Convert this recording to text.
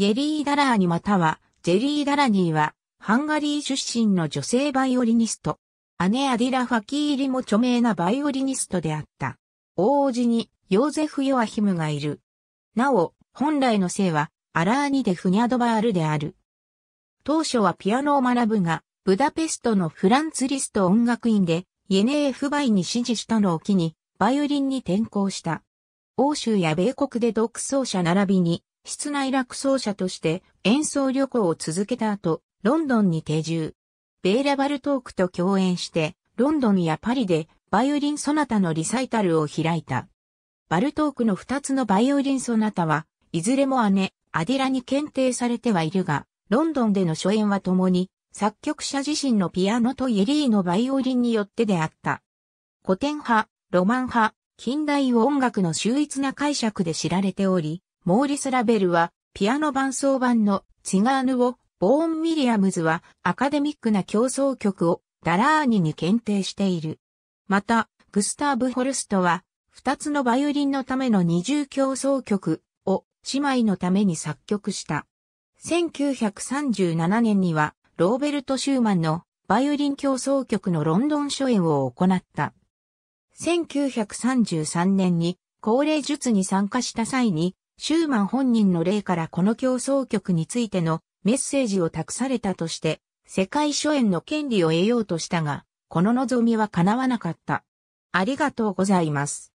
イェリー・ダラーニまたは、ジェリー・ダラニーは、ハンガリー出身の女性バイオリニスト。姉アディラ・ファキーリも著名なバイオリニストであった。王子に、ヨーゼフ・ヨアヒムがいる。なお、本来の姓は、アラーニ・デ・フニャドバールである。当初はピアノを学ぶが、ブダペストのフランツ・リスト音楽院で、イェネーフ・バイに指示したのを機に、バイオリンに転向した。欧州や米国で独奏者並びに、室内楽奏者として演奏旅行を続けた後、ロンドンに定住。ベーラ・バルトークと共演して、ロンドンやパリでバイオリンソナタのリサイタルを開いた。バルトークの2つのバイオリンソナタは、いずれも姉、アディラに検定されてはいるが、ロンドンでの初演は共に、作曲者自身のピアノとイエリーのバイオリンによってであった。古典派、ロマン派、近代音楽の秀逸な解釈で知られており、モーリス・ラベルは、ピアノ伴奏版のチガーヌを、ボーン・ウィリアムズはアカデミックな競争曲をダラーニに検定している。また、グスターブ・ホルストは、二つのバイオリンのための二重競争曲を姉妹のために作曲した。1937年には、ローベルト・シューマンのバイオリン競争曲のロンドン初演を行った。1933年に高齢術に参加した際にシューマン本人の例からこの競争曲についてのメッセージを託されたとして、世界初演の権利を得ようとしたが、この望みは叶わなかった。ありがとうございます。